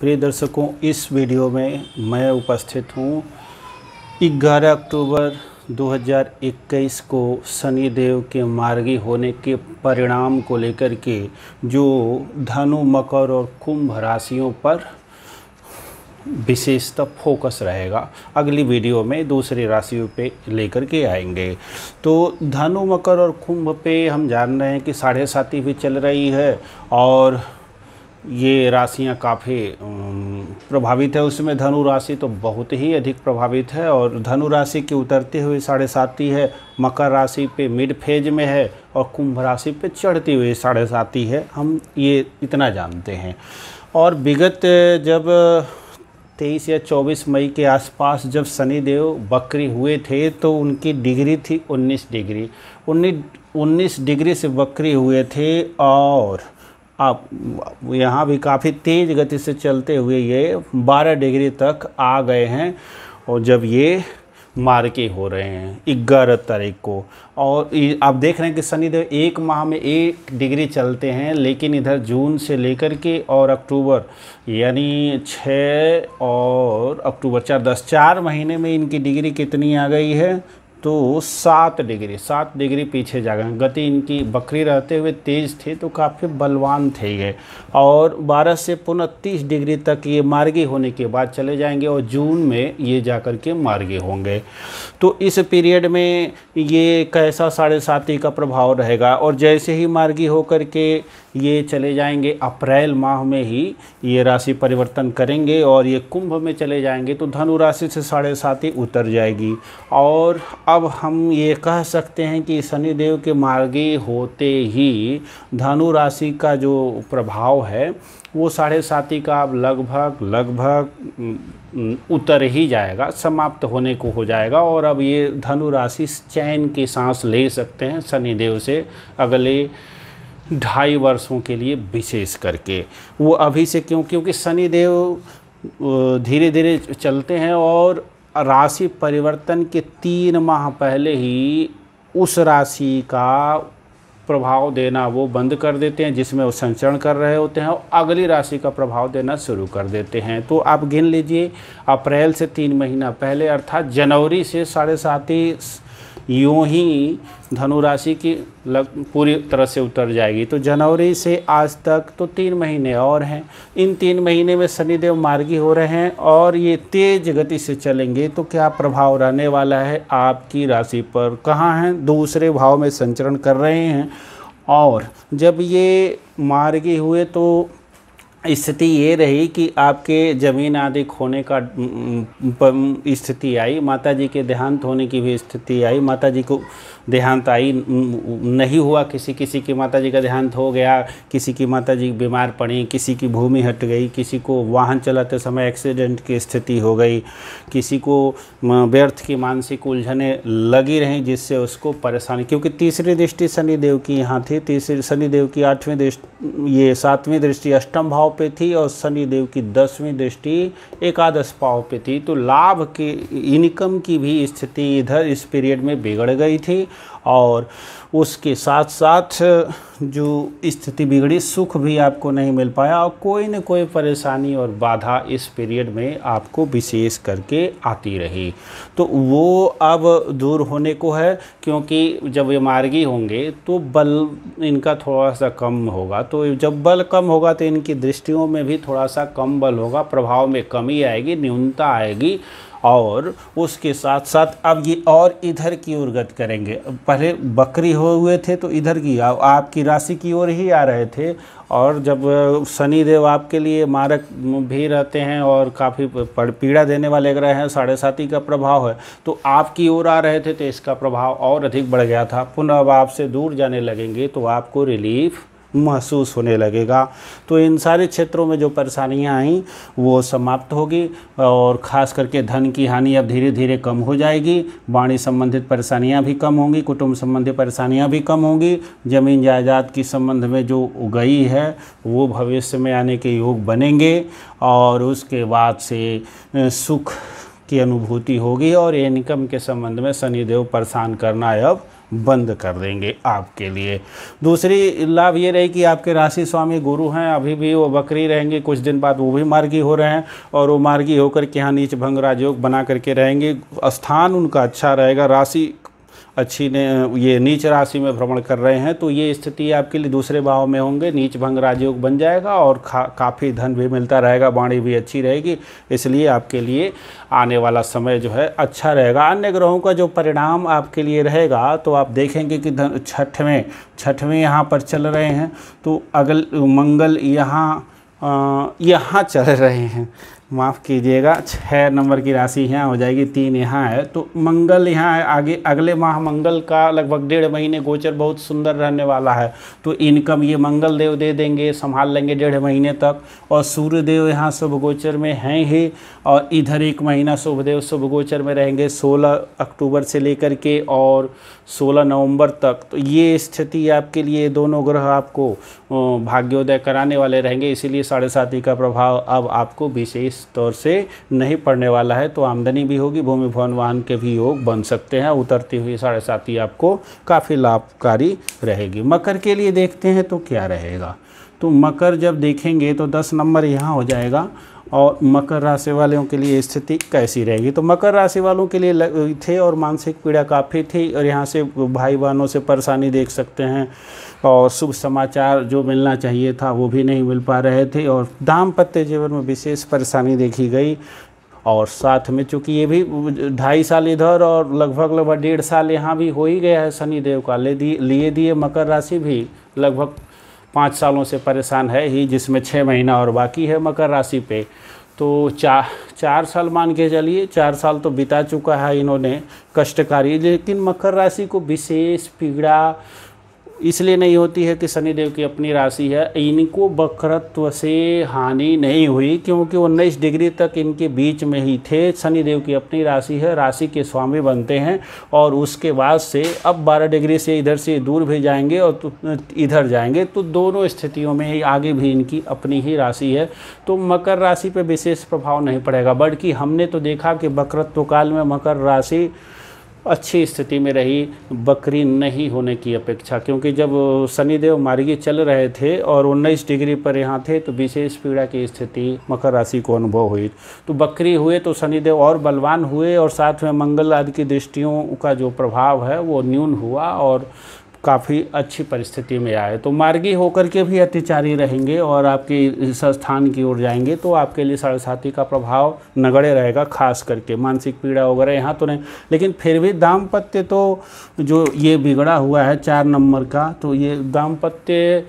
प्रिय दर्शकों इस वीडियो में मैं उपस्थित हूँ 11 अक्टूबर 2021 को शनिदेव के मार्गी होने के परिणाम को लेकर के जो धनु मकर और कुंभ राशियों पर विशेषतः फोकस रहेगा अगली वीडियो में दूसरी राशियों पे लेकर के आएंगे तो धनु मकर और कुंभ पे हम जान रहे हैं कि साढ़े साथी भी चल रही है और ये राशियाँ काफ़ी प्रभावित है उसमें धनु राशि तो बहुत ही अधिक प्रभावित है और धनु राशि की उतरती हुई साढ़े साती है मकर राशि पे मिड फेज में है और कुंभ राशि पे चढ़ती हुई साढ़े साती है हम ये इतना जानते हैं और विगत जब तेईस या चौबीस मई के आसपास जब शनिदेव बकरी हुए थे तो उनकी डिग्री थी उन्नीस डिग्री उन्नीस उन्नीस डिग्री से बकरी हुए थे और आप यहाँ भी काफ़ी तेज़ गति से चलते हुए ये 12 डिग्री तक आ गए हैं और जब ये मार्के हो रहे हैं ग्यारह तारीख को और आप देख रहे हैं कि शनिदेव एक माह में एक डिग्री चलते हैं लेकिन इधर जून से लेकर के और अक्टूबर यानी छः और अक्टूबर चार दस चार महीने में इनकी डिग्री कितनी आ गई है तो सात डिग्री सात डिग्री पीछे जा गए गति इनकी बकरी रहते हुए तेज थे तो काफ़ी बलवान थे ये और 12 से पुनः तीस डिग्री तक ये मार्गी होने के बाद चले जाएंगे और जून में ये जा कर के मार्गी होंगे तो इस पीरियड में ये कैसा साढ़े साथी का प्रभाव रहेगा और जैसे ही मार्गी होकर के ये चले जाएंगे अप्रैल माह में ही ये राशि परिवर्तन करेंगे और ये कुंभ में चले जाएंगे तो धनु राशि से साढ़े साथी उतर जाएगी और अब अब हम ये कह सकते हैं कि शनिदेव के मार्गी होते ही धनु राशि का जो प्रभाव है वो साढ़े साथी का अब लगभग लगभग उतर ही जाएगा समाप्त होने को हो जाएगा और अब ये धनु राशि चैन की सांस ले सकते हैं शनिदेव से अगले ढाई वर्षों के लिए विशेष करके वो अभी से क्यों क्योंकि शनिदेव धीरे धीरे चलते हैं और राशि परिवर्तन के तीन माह पहले ही उस राशि का प्रभाव देना वो बंद कर देते हैं जिसमें वो संचरण कर रहे होते हैं और अगली राशि का प्रभाव देना शुरू कर देते हैं तो आप गिन लीजिए अप्रैल से तीन महीना पहले अर्थात जनवरी से साढ़े सात यूँ ही धनुराशि की लग पूरी तरह से उतर जाएगी तो जनवरी से आज तक तो तीन महीने और हैं इन तीन महीने में शनिदेव मार्गी हो रहे हैं और ये तेज गति से चलेंगे तो क्या प्रभाव रहने वाला है आपकी राशि पर कहाँ हैं दूसरे भाव में संचरण कर रहे हैं और जब ये मार्गी हुए तो स्थिति ये रही कि आपके ज़मीन आदि खोने का स्थिति आई माता जी के देहांत होने की भी स्थिति आई माता जी को देहांत आई नहीं हुआ किसी किसी की माता जी का देहांत हो गया किसी की माता जी बीमार पड़ी किसी की भूमि हट गई किसी को वाहन चलाते समय एक्सीडेंट की स्थिति हो गई किसी को व्यर्थ की मानसिक उलझने लगी रहीं जिससे उसको परेशानी क्योंकि तीसरी दृष्टि शनिदेव की यहाँ थी तीसरी शनिदेव की आठवीं दृष्टि ये सातवीं दृष्टि अष्टम भाव पे थी और शनिदेव की दसवीं दृष्टि एकादश भाव पे थी तो लाभ की इनकम की भी स्थिति इधर इस पीरियड में बिगड़ गई थी और उसके साथ साथ जो स्थिति बिगड़ी सुख भी आपको नहीं मिल पाया और कोई न कोई परेशानी और बाधा इस पीरियड में आपको विशेष करके आती रही तो वो अब दूर होने को है क्योंकि जब ये मार्गी होंगे तो बल इनका थोड़ा सा कम होगा तो जब बल कम होगा तो इनकी दृष्टियों में भी थोड़ा सा कम बल होगा प्रभाव में कमी आएगी न्यूनता आएगी और उसके साथ साथ अब ये और इधर की ओर गत करेंगे पहले बकरी हो हुए थे तो इधर की आपकी राशि की ओर ही आ रहे थे और जब शनिदेव देव आपके लिए मारक भी रहते हैं और काफ़ी पीड़ा देने वाले ग्रह हैं साढ़े साथी का प्रभाव है तो आपकी ओर आ रहे थे तो इसका प्रभाव और अधिक बढ़ गया था पुनः अब आपसे दूर जाने लगेंगे तो आपको रिलीफ महसूस होने लगेगा तो इन सारे क्षेत्रों में जो परेशानियाँ आई वो समाप्त होगी और ख़ास करके धन की हानि अब धीरे धीरे कम हो जाएगी वाणी संबंधित परेशानियाँ भी कम होंगी कुटुंब संबंधी परेशानियाँ भी कम होंगी ज़मीन जायदाद के संबंध में जो गई है वो भविष्य में आने के योग बनेंगे और उसके बाद से सुख की अनुभूति होगी और इनकम के संबंध में शनिदेव परेशान करना अब बंद कर देंगे आपके लिए दूसरी लाभ ये रही कि आपके राशि स्वामी गुरु हैं अभी भी वो बकरी रहेंगे कुछ दिन बाद वो भी मार्गी हो रहे हैं और वो मार्गी होकर के यहाँ नीच भंग राजयोग बना करके रहेंगे स्थान उनका अच्छा रहेगा राशि अच्छी ने ये नीच राशि में भ्रमण कर रहे हैं तो ये स्थिति आपके लिए दूसरे भाव में होंगे नीच भंग राजयोग बन जाएगा और खा काफ़ी धन भी मिलता रहेगा वाणी भी अच्छी रहेगी इसलिए आपके लिए आने वाला समय जो है अच्छा रहेगा अन्य ग्रहों का जो परिणाम आपके लिए रहेगा तो आप देखेंगे कि छठवें छठवें यहाँ पर चल रहे हैं तो अगल मंगल यहाँ यहाँ चल रहे हैं माफ़ कीजिएगा छः नंबर की राशि यहाँ हो जाएगी तीन यहाँ है तो मंगल यहाँ है आगे अगले माह मंगल का लगभग डेढ़ महीने गोचर बहुत सुंदर रहने वाला है तो इनकम ये मंगल देव दे देंगे संभाल लेंगे डेढ़ महीने तक और सूर्य देव यहाँ शुभ गोचर में हैं ही और इधर एक महीना शुभ देव शुभ गोचर में रहेंगे सोलह अक्टूबर से लेकर के और सोलह नवम्बर तक तो ये स्थिति आपके लिए दोनों ग्रह आपको भाग्योदय कराने वाले रहेंगे इसीलिए साढ़े का प्रभाव अब आपको विशेष इस तौर से नहीं पड़ने वाला है तो आमदनी भी होगी भूमि भवन वाहन के भी योग बन सकते हैं उतरती हुई साढ़े साथी आपको काफ़ी लाभकारी रहेगी मकर के लिए देखते हैं तो क्या रहेगा तो मकर जब देखेंगे तो दस नंबर यहाँ हो जाएगा और मकर राशि वालों के लिए स्थिति कैसी रहेगी तो मकर राशि वालों के लिए थे और मानसिक पीड़ा काफ़ी थी और यहाँ से भाई बहनों से परेशानी देख सकते हैं और शुभ समाचार जो मिलना चाहिए था वो भी नहीं मिल पा रहे थे और दाम्पत्य जीवन में विशेष परेशानी देखी गई और साथ में चूंकि ये भी ढाई साल इधर और लगभग लगभग डेढ़ साल यहाँ भी हो ही गया है शनिदेव का ले दिए लिए दिए मकर राशि भी लगभग पाँच सालों से परेशान है ही जिसमें छः महीना और बाकी है मकर राशि पे तो चा, चार साल मान के चलिए चार साल तो बिता चुका है इन्होंने कष्टकारी लेकिन मकर राशि को विशेष पीड़ा इसलिए नहीं होती है कि शनिदेव की अपनी राशि है इनको वक्रत्व से हानि नहीं हुई क्योंकि उन्नीस डिग्री तक इनके बीच में ही थे शनिदेव की अपनी राशि है राशि के स्वामी बनते हैं और उसके बाद से अब बारह डिग्री से इधर से दूर भी जाएंगे और तो इधर जाएंगे तो दोनों स्थितियों में ही आगे भी इनकी अपनी ही राशि है तो मकर राशि पर विशेष प्रभाव नहीं पड़ेगा बल्कि हमने तो देखा कि वक्रत्व काल में मकर राशि अच्छी स्थिति में रही बकरी नहीं होने की अपेक्षा क्योंकि जब शनिदेव मार्गी चल रहे थे और 19 डिग्री पर यहाँ थे तो विशेष पीड़ा की स्थिति मकर राशि को अनुभव हुई तो बकरी हुए तो शनिदेव और बलवान हुए और साथ में मंगल आदि की दृष्टियों का जो प्रभाव है वो न्यून हुआ और काफ़ी अच्छी परिस्थिति में आए तो मार्गी होकर के भी अत्याचारी रहेंगे और आपके इस स्थान की ओर जाएंगे तो आपके लिए साढ़े का प्रभाव नगड़े रहेगा खास करके मानसिक पीड़ा वगैरह यहाँ तो नहीं लेकिन फिर भी दाम्पत्य तो जो ये बिगड़ा हुआ है चार नंबर का तो ये दाम्पत्य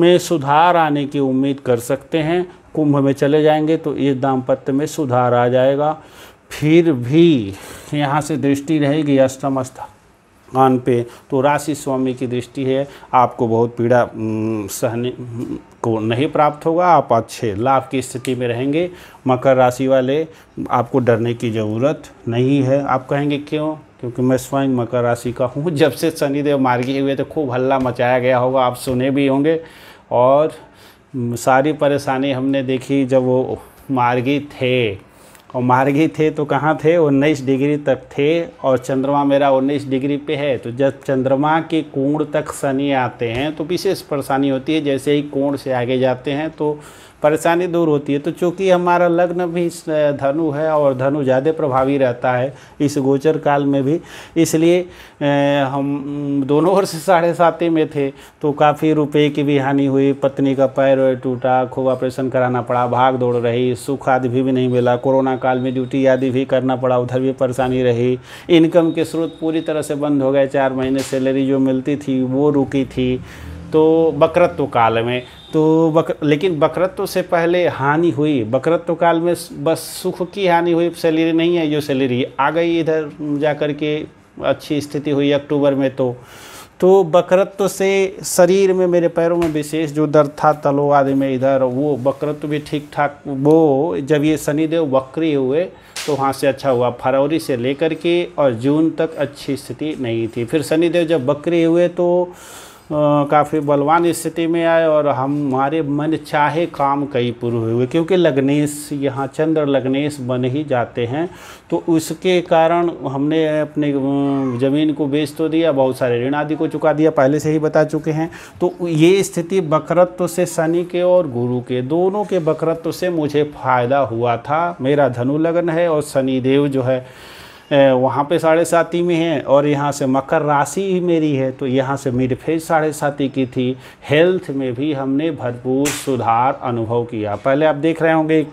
में सुधार आने की उम्मीद कर सकते हैं कुंभ में चले जाएंगे तो ये दाम्पत्य में सुधार आ जाएगा फिर भी यहाँ से दृष्टि रहेगी अष्टम स्थान कान पे तो राशि स्वामी की दृष्टि है आपको बहुत पीड़ा सहने को नहीं प्राप्त होगा आप अच्छे लाभ की स्थिति में रहेंगे मकर राशि वाले आपको डरने की ज़रूरत नहीं है आप कहेंगे क्यों क्योंकि मैं स्वयं मकर राशि का हूँ जब से शनिदेव मार्गी हुए तो खूब हल्ला मचाया गया होगा आप सुने भी होंगे और सारी परेशानी हमने देखी जब वो मार्गी थे और मार्गी थे तो कहाँ थे उन्नीस डिग्री तक थे और चंद्रमा मेरा उन्नीस डिग्री पे है तो जब चंद्रमा के कोण तक शनि आते हैं तो विशेष परेशानी होती है जैसे ही कोण से आगे जाते हैं तो परेशानी दूर होती है तो चूँकि हमारा लग्न भी धनु है और धनु ज़्यादा प्रभावी रहता है इस गोचर काल में भी इसलिए हम दोनों ओर से साढ़े साथी में थे तो काफ़ी रुपए की भी हानि हुई पत्नी का पैर टूटा खूब ऑपरेशन कराना पड़ा भाग दौड़ रही सुख आदि भी, भी नहीं मिला कोरोना काल में ड्यूटी आदि भी करना पड़ा उधर भी परेशानी रही इनकम के स्रोत पूरी तरह से बंद हो गए चार महीने सैलरी जो मिलती थी वो रुकी थी तो बकरत्व काल में तो बक लेकिन बकरत्व से पहले हानि हुई बकरत्व काल में बस सुख की हानि हुई सैलरी नहीं है जो सैलरी आ गई इधर जा कर के अच्छी स्थिति हुई अक्टूबर में तो तो बकरत्व से शरीर में मेरे पैरों में विशेष जो दर्द था तलो आदि में इधर वो बकरत्व भी ठीक ठाक वो जब ये शनिदेव वक्री हुए तो वहाँ से अच्छा हुआ फरवरी से लेकर के और जून तक अच्छी स्थिति नहीं थी फिर शनिदेव जब बकरी हुए तो काफ़ी बलवान स्थिति में आए और हमारे मन चाहे काम कई पूर्व हुए क्योंकि लग्नेश यहाँ चंद्र लग्नेश बन ही जाते हैं तो उसके कारण हमने अपने ज़मीन को बेच तो दिया बहुत सारे ऋण आदि को चुका दिया पहले से ही बता चुके हैं तो ये स्थिति बकरत्व से शनि के और गुरु के दोनों के बकरत्व से मुझे फ़ायदा हुआ था मेरा धनु लग्न है और शनिदेव जो है वहाँ पे साढ़े साती में है और यहाँ से मकर राशि ही मेरी है तो यहाँ से फेज साढ़े साती की थी हेल्थ में भी हमने भरपूर सुधार अनुभव किया पहले आप देख रहे होंगे एक,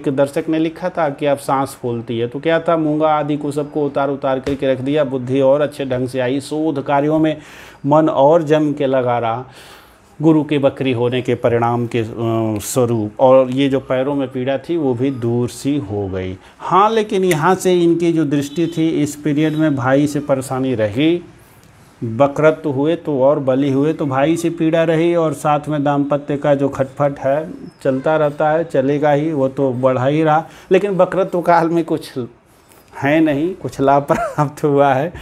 एक दर्शक ने लिखा था कि आप सांस फूलती है तो क्या था मूंगा आदि को सबको उतार उतार करके रख दिया बुद्धि और अच्छे ढंग से आई शोध कार्यों में मन और जम के लगा रहा गुरु की बकरी होने के परिणाम के स्वरूप और ये जो पैरों में पीड़ा थी वो भी दूर सी हो गई हाँ लेकिन यहाँ से इनकी जो दृष्टि थी इस पीरियड में भाई से परेशानी रही बकरत्व हुए तो और बलि हुए तो भाई से पीड़ा रही और साथ में दाम्पत्य का जो खटफट है चलता रहता है चलेगा ही वो तो बढ़ा ही रहा लेकिन बकरत्व काल में कुछ है नहीं कुछ लाभ प्राप्त तो हुआ है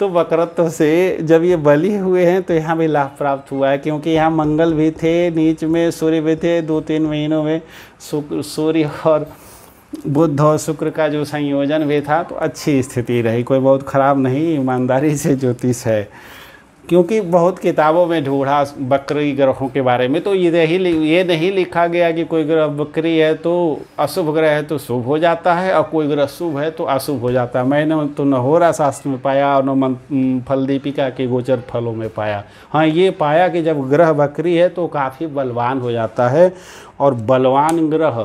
तो वक्रत्व से जब ये बलि हुए हैं तो यहाँ भी लाभ प्राप्त हुआ है क्योंकि यहाँ मंगल भी थे नीच में सूर्य भी थे दो तीन महीनों में शुक्र सूर्य और बुद्ध और शुक्र का जो संयोजन भी था तो अच्छी स्थिति रही कोई बहुत ख़राब नहीं ईमानदारी से ज्योतिष है क्योंकि बहुत किताबों में ढूंढा बकरी ग्रहों के बारे में तो ये नहीं ये नहीं लिखा गया कि कोई ग्रह बकरी है तो अशुभ ग्रह है तो शुभ हो जाता है और कोई ग्रह शुभ है तो अशुभ हो जाता है मैंने तो न शास्त्र में पाया और न मन दीपिका के गोचर फलों में पाया हाँ ये पाया कि जब ग्रह बकरी है तो काफ़ी बलवान हो जाता है और बलवान ग्रह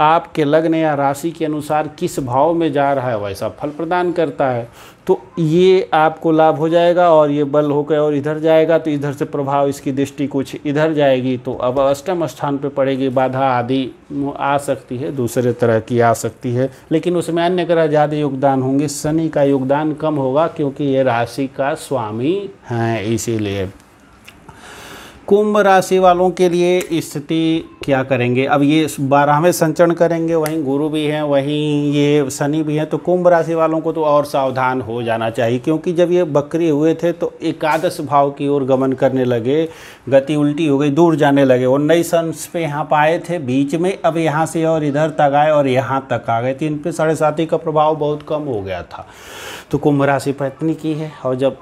आपके लग्न या राशि के अनुसार किस भाव में जा रहा है वैसा फल प्रदान करता है तो ये आपको लाभ हो जाएगा और ये बल होकर और इधर जाएगा तो इधर से प्रभाव इसकी दृष्टि कुछ इधर जाएगी तो अब अष्टम स्थान पर पड़ेगी बाधा आदि आ सकती है दूसरे तरह की आ सकती है लेकिन उसमें अन्य ग्रह ज़्यादा योगदान होंगे शनि का योगदान कम होगा क्योंकि ये राशि का स्वामी हैं इसीलिए कुंभ राशि वालों के लिए स्थिति क्या करेंगे अब ये बारहवें संचरण करेंगे वहीं गुरु भी हैं वहीं ये शनि भी हैं तो कुंभ राशि वालों को तो और सावधान हो जाना चाहिए क्योंकि जब ये बकरी हुए थे तो एकादश भाव की ओर गमन करने लगे गति उल्टी हो गई दूर जाने लगे नई अंश पे यहाँ पाए थे बीच में अब यहाँ से और इधर तक आए और यहाँ तक आ गए थे तो इन पर साढ़े साथी का प्रभाव बहुत कम हो गया था तो कुंभ राशि पत्नी की है और जब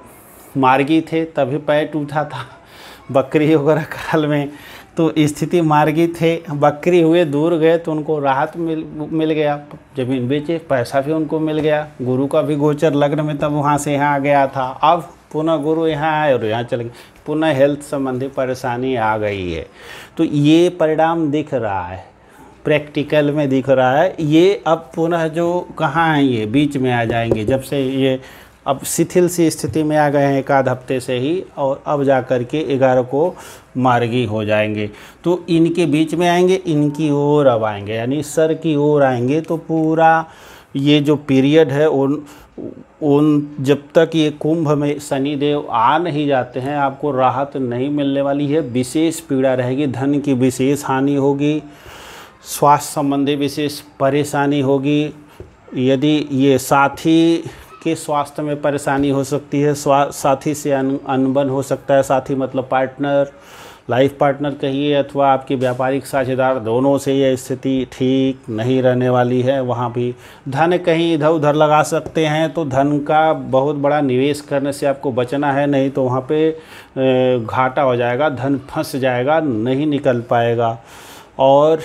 मार्गी थे तभी पैर टूटा था बकरी वगैरह काल में तो स्थिति मार्गी थे बकरी हुए दूर गए तो उनको राहत मिल मिल गया जमीन बेचे पैसा भी उनको मिल गया गुरु का भी गोचर लग्न में तब वहाँ से यहाँ आ गया था अब पुनः गुरु यहाँ आए और यहाँ चले गए पुनः हेल्थ संबंधी परेशानी आ गई है तो ये परिणाम दिख रहा है प्रैक्टिकल में दिख रहा है ये अब पुनः जो कहाँ हैं ये बीच में आ जाएंगे जब से ये अब शिथिल सी स्थिति में आ गए हैं एक आध हफ्ते से ही और अब जा कर के ग्यारह को मार्गी हो जाएंगे तो इनके बीच में आएंगे इनकी ओर अब आएंगे यानी सर की ओर आएंगे तो पूरा ये जो पीरियड है उन उन जब तक ये कुंभ में शनिदेव आ नहीं जाते हैं आपको राहत नहीं मिलने वाली है विशेष पीड़ा रहेगी धन की विशेष हानि होगी स्वास्थ्य संबंधी विशेष परेशानी होगी यदि ये साथी के स्वास्थ्य में परेशानी हो सकती है साथी से अनबन हो सकता है साथी मतलब पार्टनर लाइफ पार्टनर कहिए अथवा आपके व्यापारिक साझेदार दोनों से यह स्थिति ठीक नहीं रहने वाली है वहाँ भी धन कहीं इधर उधर लगा सकते हैं तो धन का बहुत बड़ा निवेश करने से आपको बचना है नहीं तो वहाँ पे घाटा हो जाएगा धन फंस जाएगा नहीं निकल पाएगा और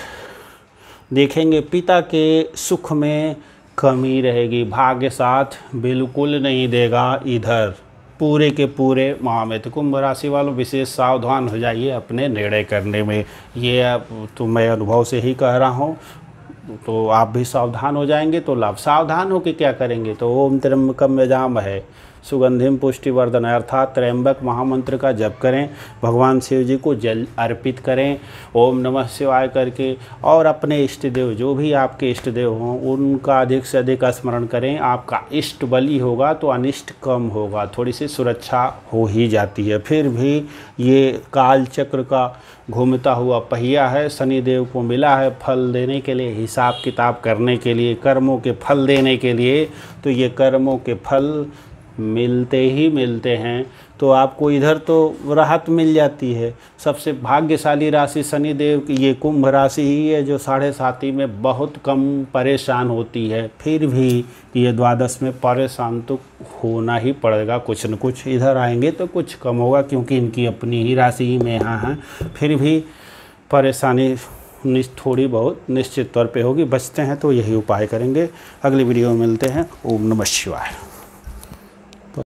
देखेंगे पिता के सुख में कमी रहेगी भाग्य साथ बिल्कुल नहीं देगा इधर पूरे के पूरे माह में तो कुंभ राशि वालों विशेष सावधान हो जाइए अपने निर्णय करने में ये तो मैं अनुभव से ही कह रहा हूँ तो आप भी सावधान हो जाएंगे तो लाभ सावधान हो के क्या करेंगे तो ओम त्रिम्बकम जाम है सुगंधिम पुष्टिवर्धन अर्थात त्रयंबक महामंत्र का जप करें भगवान शिव जी को जल अर्पित करें ओम नमः शिवाय करके और अपने इष्ट देव जो भी आपके इष्ट देव हों उनका अधिक से अधिक स्मरण करें आपका इष्ट बलि होगा तो अनिष्ट कम होगा थोड़ी सी सुरक्षा हो ही जाती है फिर भी ये काल चक्र का घूमता हुआ पहिया है शनिदेव को मिला है फल देने के लिए हिसाब किताब करने के लिए कर्मों के फल देने के लिए तो ये कर्मों के फल मिलते ही मिलते हैं तो आपको इधर तो राहत मिल जाती है सबसे भाग्यशाली राशि शनिदेव की ये कुंभ राशि ही है जो साढ़े साथी में बहुत कम परेशान होती है फिर भी ये द्वादश में परेशान तो होना ही पड़ेगा कुछ न कुछ इधर आएंगे तो कुछ कम होगा क्योंकि इनकी अपनी ही राशि ही में यहाँ हैं फिर भी परेशानी थोड़ी बहुत निश्चित तौर पे होगी बचते हैं तो यही उपाय करेंगे अगली वीडियो में मिलते हैं ओम नमः शिवाय